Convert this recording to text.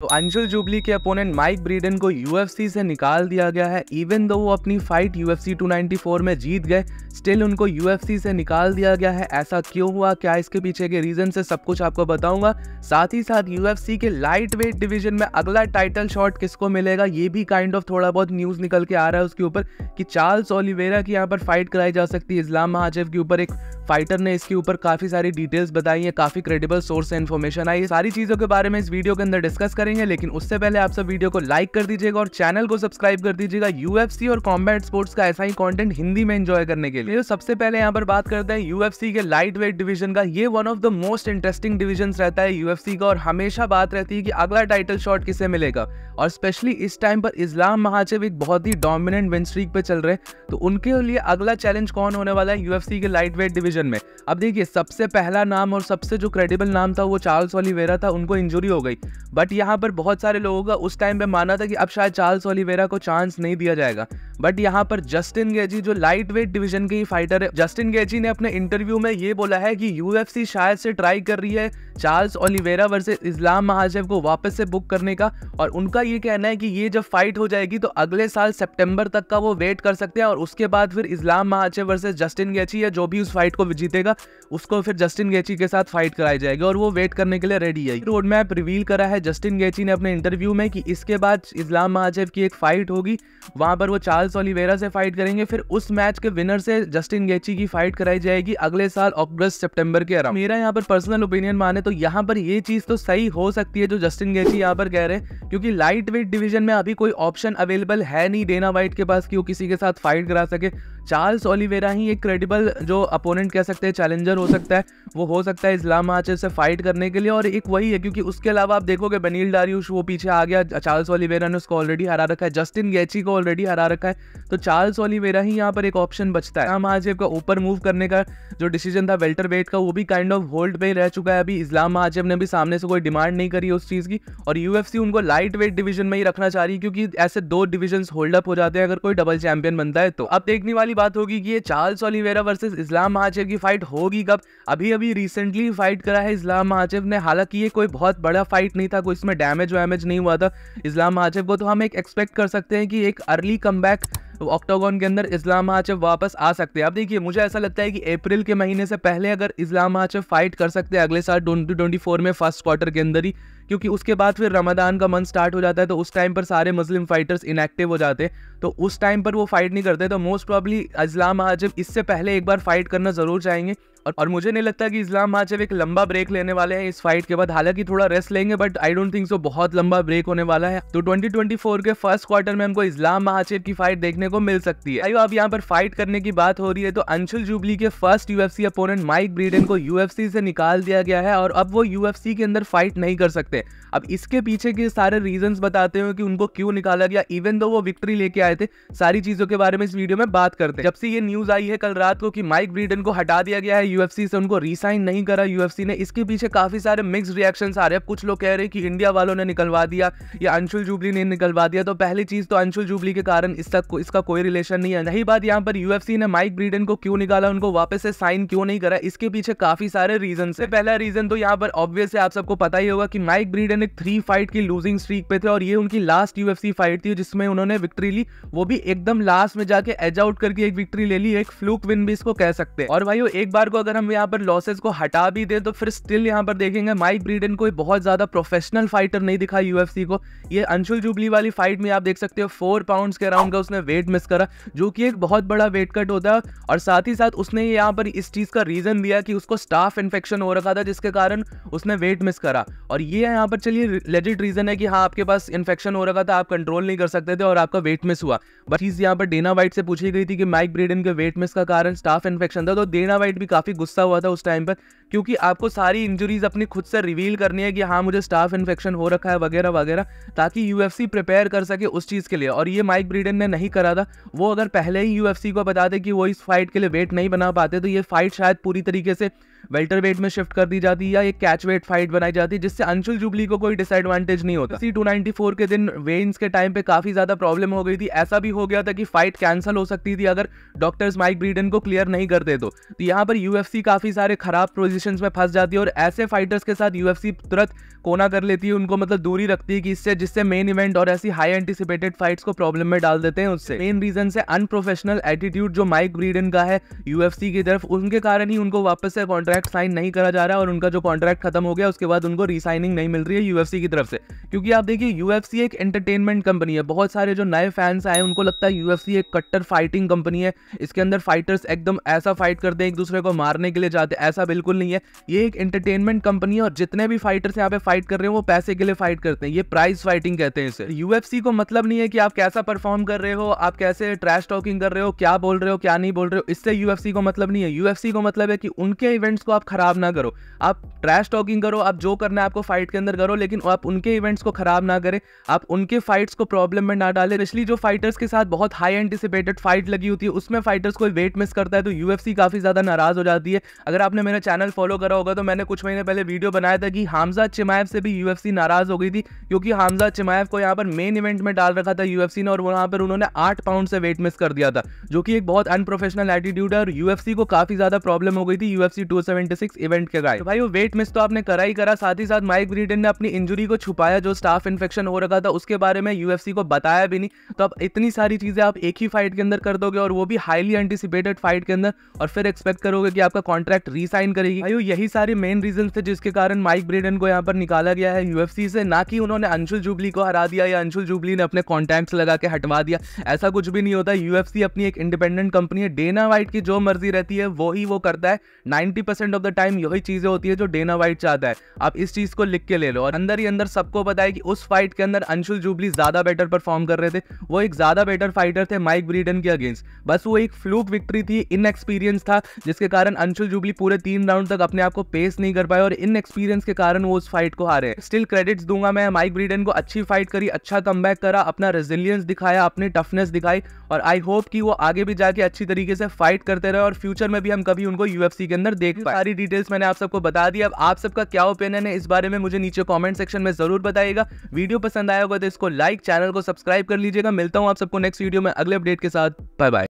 तो अंशुल जुबली के opponent Mike Breeden को यूएफसी से निकाल दिया गया है इवन दो वो अपनी फाइट यूएफसी 294 में जीत गए स्टिल उनको यूएफसी से निकाल दिया गया है ऐसा क्यों हुआ क्या इसके पीछे के रीजन से सब कुछ आपको बताऊंगा साथ ही साथ यूएफसी के लाइट वेट डिवीजन में अगला टाइटल शॉट किसको मिलेगा ये भी काइंड ऑफ थोड़ा बहुत न्यूज़ निकल के आ रहा है उसके ऊपर कि चार्ल्स ओलिवेरा की यहाँ पर फाइट कराई जा सकती है इस्लाम महाजेव के ऊपर एक फाइटर ने इसके ऊपर काफ़ी सारी डिटेल्स बताई है काफ़ी क्रेडिबल सोर्स से इन्फॉर्मेशन आई है सारी चीज़ों के बारे में इस वीडियो के अंदर डिस्कस करें करेंगे लेकिन उससे पहले आप सब वीडियो को लाइक कर दीजिएगा और चैनल को सब्सक्राइब कर दीजिएगा यूएफसी और कॉम्बैट स्पोर्ट्स का ऐसा ही कॉन्टेंट हिंदी में एंजॉय करने के लिए तो सबसे पहले यहाँ पर बात करते हैं यूएफसी के लाइट वेट डिवीजन का ये one of the most interesting division रहता है यूएफसी का और हमेशा बात रहती है कि अगला टाइटल शॉट किसे मिलेगा और स्पेशली इस टाइम पर इस्लाम महाचेव एक बहुत ही डोमिनेंट विन स्ट्रीक पे चल रहे तो उनके लिए अगला चैलेंज कौन होने वाला है यूएफसी के लाइट वेट डिविजन में अब देखिए सबसे पहला नाम और सबसे जो क्रेडिबल नाम था वो चार्ल्स वाली वेरा था उनको इंजरी हो गई बट यहाँ यहाँ पर बहुत सारे लोगों का उस टाइम पे माना था कि अब शायद चार्ल्स ओलिवेरा को चांस नहीं दिया जाएगा बट यहाँ पर जस्टिन गेजी जो लाइट वेट डिविजन के ही फाइटर है जस्टिन गेजी ने अपने इंटरव्यू में ये बोला है कि यूएफसी शायद से ट्राई कर रही है चार्ल्स ओलिवेरा वर्सेस इस्लाम महाजेब को वापस से बुक करने का और उनका ये कहना है कि ये जब फाइट हो जाएगी तो अगले साल सेप्टेम्बर तक का वो वेट कर सकते हैं और उसके बाद फिर इस्लाम महाजेब वर्सेस जस्टिन गेची या जो भी उस फाइट को जीतेगा उसको फिर जस्टिन गेची के साथ फाइट कराई जाएगी और वो वेट करने के लिए रेडी है रोड मैप रिवील करा है जस्टिन गेची केची ने अपने इंटरव्यू में कि इसके बाद इस्लाम महाजेव की एक फ़ाइट होगी वहां पर वो चार्ल्स ओलिवेरा से फाइट करेंगे फिर उस मैच के विनर से जस्टिन गेची की फाइट कराई जाएगी अगले साल अगस्त सितंबर के अराउंड मेरा यहाँ पर पर्सनल ओपिनियन माने तो यहाँ पर ये चीज़ तो सही हो सकती है जो जस्टिन गेची यहाँ पर कह रहे हैं क्योंकि लाइट वेट डिविजन में अभी कोई ऑप्शन अवेलेबल है नहीं डेना वाइट के पास कि वो किसी के साथ फाइट करा सके चार्ल्स ओलिवेरा ही एक क्रेडिबल जो अपोनेंट कह सकते हैं चैलेंजर हो सकता है वो हो सकता है इस्लाम आचे से फाइट करने के लिए और एक वही है क्योंकि उसके अलावा आप देखोगे बनील डारियूश वो पीछे आ गया चार्ल्स ओलिवेरा ने उसको ऑलरेडी हरा रखा है जस्टिन गैची को ऑलरेडी हरा रखा है तो चार्ल्स ओलिवेरा ही यहाँ पर एक ऑप्शन बचता है इस्लाम का ऊपर मूव करने का जो डिसीजन था वेल्टर वेट का वो भी काइंड ऑफ होल्ड पे रह चुका है अभी इस्लाम आजेब ने भी सामने से कोई डिमांड नहीं करी उस चीज़ की और यू उनको लाइट वेट डिवीजन में ही रखना चाह रही है क्योंकि ऐसे दो डिवीजन होल्डअप हो जाते हैं अगर कोई डबल चैंपियन बनता है तो अब देखने वाली बात होगी कि ये Charles Oliveira versus Islam Makhachev की फाइट होगी कब अभी अभी रिसेंटली फाइट करा है इस्लाम महाचेव ने हालांकि ये कोई बहुत बड़ा फाइट नहीं था कोई इसमें डैमेज वैमेज नहीं हुआ था इस्लाम महाचेव को तो हम एक एक्सपेक्ट कर सकते हैं कि एक अर्ली कम तो ऑक्टागन के अंदर इस्लाम हाचफ वापस आ सकते हैं अब देखिए मुझे ऐसा लगता है कि अप्रैल के महीने से पहले अगर इस्लाम हाचफ फाइट कर सकते हैं अगले साल ट्वेंटी ट्वेंटी फोर में फर्स्ट क्वार्टर के अंदर ही क्योंकि उसके बाद फिर रमदान का मंथ स्टार्ट हो जाता है तो उस टाइम पर सारे मुस्लिम फाइटर्स इनएक्टिव हो जाते हैं तो उस टाइम पर वो फाइट नहीं करते तो मोस्ट प्रॉब्ली इस्लाम हाजब इससे पहले एक बार फाइट करना ज़रूर चाहेंगे और और मुझे नहीं लगता कि इस्लाम माचेव एक लंबा ब्रेक लेने वाले हैं इस फाइट के बाद हालांकि थोड़ा रेस्ट लेंगे but I don't think so बहुत लंबा ब्रेक होने वाला है तो 2024 के फर्स्ट क्वार्टर में हमको इस्लाम महाचेव की फाइट देखने को मिल सकती है अब यहाँ पर फाइट करने की बात हो रही है तो अंशुल जुबली के first UFC opponent Mike Breeden को यूएफसी से निकाल दिया गया है और अब वो यूएफसी के अंदर फाइट नहीं कर सकते अब इसके पीछे के सारे रीजन बताते हैं कि उनको क्यों निकाला गया इवन दो वो विक्ट्री लेके आए थे सारी चीजों के बारे में इस वीडियो में बात करते हैं जब से ये न्यूज आई है कल रात को कि माइक ब्रीडन को हटा दिया गया है यूएफसी से उनको रिसाइन नहीं करा यूएफसी ने इसके पीछे काफी सारे मिक्स रिएक्शन आ रहे हैं कुछ लोग कह रहे हैं कि इंडिया वालों ने निकलवा दिया या अंशुल जुबली ने निकलवा दिया तो पहली चीज तो अंशुल जुबली के कारण इसका इसका कोई रिलेशन नहीं है रही बात यहाँ पर यूएफसी ने माइक ब्रीडन को क्यों निकाला उनको वापस से साइन क्यों नहीं करा इसके पीछे काफी सारे रीजन है पहला रीजन तो यहाँ पर ऑब्वियस आप सबको पता ही होगा कि माइक ब्रीडन एक थ्री फाइट की लूजिंग स्ट्रीक पे थे और ये उनकी लास्ट यूएफसी फाइट थी जिसमें उन्होंने विक्ट्री ली वो भी एकदम लास्ट में जाके एज आउट करके एक विक्ट्री ले ली एक फ्लूक विन भी इसको कह सकते हैं और भाई एक बार को को अगर हम यहाँ पर लॉसेज को हटा भी दें तो फिर स्टिल यहाँ पर देखेंगे माइक ब्रीडन कोई बहुत ज़्यादा प्रोफेशनल फाइटर नहीं दिखा यूएफसी को ये अंशुल जुबली वाली फाइट में आप देख सकते हो फोर पाउंड के अराउंड का उसने वेट मिस करा जो कि एक बहुत बड़ा वेट कट होता है और साथ ही साथ उसने यहाँ पर इस चीज़ का रीज़न दिया कि उसको स्टाफ इन्फेक्शन हो रखा था जिसके कारण उसने वेट मिस करा और ये यहाँ पर चलिए लेजिट रीज़न है कि हाँ आपके पास इन्फेक्शन हो रखा था आप कंट्रोल नहीं कर सकते थे और आपका वेट मिस हुआ बट चीज़ यहाँ पर डेना वाइट से पूछी गई थी कि माइक ब्रीडन के वेट मिस का कारण स्टाफ इन्फेक्शन था तो डेना वाइट भी काफ़ी काफ़ी गुस्सा हुआ था उस टाइम पर क्योंकि आपको सारी इंजरीज अपनी खुद से रिवील करनी है कि हाँ मुझे स्टाफ इन्फेक्शन हो रखा है वगैरह वगैरह ताकि यू प्रिपेयर कर सके उस चीज़ के लिए और ये माइक ब्रिडन ने नहीं करा था वो अगर पहले ही यू को बताते कि वो इस फाइट के लिए वेट नहीं बना पाते तो ये फाइट शायद पूरी तरीके से वेल्टर वेट में शिफ्ट कर दी जाती या एक कैच वेट फाइट बनाई जाती जिससे अंशुल जुबली को कोई डिसएडवांटेज नहीं होता सी 294 के दिन वेन्स के टाइम पे काफ़ी ज़्यादा प्रॉब्लम हो गई थी ऐसा भी हो गया था कि फाइट कैंसिल हो सकती थी अगर डॉक्टर्स माइक ब्रीडन को क्लियर नहीं करते तो, तो यहाँ पर यूएफसी काफ़ी सारे खराब पोजिशन में फंस जाती है और ऐसे फाइटर्स के साथ यू तुरंत कोना कर लेती है उनको मतलब दूरी रखती है कि इससे जिससे मेन इवेंट और ऐसी हाई एंटिसिपेटेड फाइट्स को प्रॉब्लम में डाल देते हैं उससे मेन रीजन से अनप्रोफेशनल एटीट्यूड जो माइक ब्रीडन का है यूएफसी की तरफ उनके कारण ही उनको वापस से कॉन्ट्रैक्ट साइन नहीं करा जा रहा और उनका जो कॉन्ट्रैक्ट खत्म हो गया उसके बाद उनको रिसाइनिंग नहीं मिल रही है यूएफसी की तरफ से क्योंकि आप देखिए यूएफसी एक एंटरटेनमेंट कंपनी है बहुत सारे जो नए फैंस आए उनको लगता है यूएफसी एक कट्टर फाइटिंग कंपनी है इसके अंदर फाइटर्स एकदम ऐसा फाइट करते हैं एक दूसरे को मारने के लिए जाते ऐसा बिल्कुल नहीं नहीं है ये एक एंटरटेनमेंट कंपनी है और जितने भी फाइटर्स यहाँ पे फाइट कर रहे हैं वो पैसे के लिए फाइट करते हैं ये प्राइस फाइटिंग कहते हैं इसे यूएफसी को मतलब नहीं है कि आप कैसा परफॉर्म कर रहे हो आप कैसे ट्रैश टॉकिंग कर रहे हो क्या बोल रहे हो क्या नहीं बोल रहे हो इससे यूएफसी को मतलब नहीं है यूएफसी को मतलब है कि उनके इवेंट्स को आप खराब ना करो आप ट्रैश टॉकिंग करो आप जो करना है आपको फाइट के अंदर करो लेकिन आप उनके इवेंट्स को खराब ना करें आप उनके फाइट्स को प्रॉब्लम में ना डालें स्पेशली जो फाइटर्स के साथ बहुत हाई एंटिसिपेटेड फाइट लगी होती है उसमें फाइटर्स कोई वेट मिस करता है तो यूएफसी काफ़ी ज़्यादा नाराज़ हो जाती है अगर आपने मेरा चैनल फॉलो करा होगा तो मैंने कुछ महीने पहले वीडियो बनाया था कि हामजा चिमाइफ से भी यूएफसी नाराज़ हो गई थी क्योंकि हामजा चिमाइफ को यहाँ पर मेन इवेंट में डाल रखा था यूएफसी ने और वहाँ पर उन्होंने आठ पाउंड से वेट मिस कर दिया था जो कि एक बहुत अनप्रोफेशनल एटीट्यूड है और यूएफसी को काफ़ी ज़्यादा प्रॉब्लम हो गई थी यूएफसी 276 इवेंट के गाय तो भाई वो वेट मिस तो आपने करा ही करा साथ ही साथ माइक ब्रिटेन ने अपनी इंजुरी को छुपाया जो स्टाफ इन्फेक्शन हो रखा था उसके बारे में यूएफसी को बताया भी नहीं तो अब इतनी सारी चीज़ें आप एक ही फाइट के अंदर कर दोगे और वो भी हाईली एंटीसिपेटेड फाइट के अंदर और फिर एक्सपेक्ट करोगे कि आपका कॉन्ट्रैक्ट रीसाइन करेगी भाइयों यही सारे मेन रीजन थे जिसके कारण माइक ब्रेडन को यहाँ पर निकाला गया है यूएफसी से ना कि उन्होंने अंशुल जुबली को हरा दिया या अंशुल जुबली ने अपने कॉन्टैक्ट लगा के हटवा दिया ऐसा कुछ भी नहीं होता यूएफसी अपनी एक इंडिपेंडेंट कंपनी है डेना वाइट की जो मर्जी रहती है वो वो करता है नाइन्टी ऑफ द टाइम यही चीज़ें होती है जो डेना वाइट चाहता है आप इस चीज़ को लिख के ले लो और अंदर ही अंदर सबको बताया कि उस फाइट के अंदर अंशुल जुबली ज़्यादा बेटर परफॉर्म कर रहे थे वो एक ज़्यादा बेटर फाइटर थे माइक ब्रीडन के अगेंस्ट बस वो एक फ्लूक विक्ट्री थी इनएक्सपीरियंस था जिसके कारण अंशुल जुबली पूरे तीन राउंड तक अपने आप को पेस नहीं कर पाए और इन एक्सपीरियंस के कारण वो उस फाइट को हारे स्टिल क्रेडिट्स दूंगा मैं माइक ब्रिडन को अच्छी फाइट करी अच्छा कम करा अपना रेजिलियंस दिखाया अपनी टफनेस दिखाई और आई होप कि वो आगे भी जाके अच्छी तरीके से फाइट करते रहे और फ्यूचर में भी हम कभी उनको यूएफसी के अंदर देख पाए सारी डिटेल्स मैंने आप सबको बता दी अब आप सबका क्या ओपिनियन है इस बारे में मुझे नीचे कॉमेंट सेक्शन में जरूर बताएगा वीडियो पसंद आया होगा तो इसको लाइक चैनल को सब्सक्राइब कर लीजिएगा मिलता हूँ आप सबको नेक्स्ट वीडियो में अगले अपडेट के साथ बाय बाय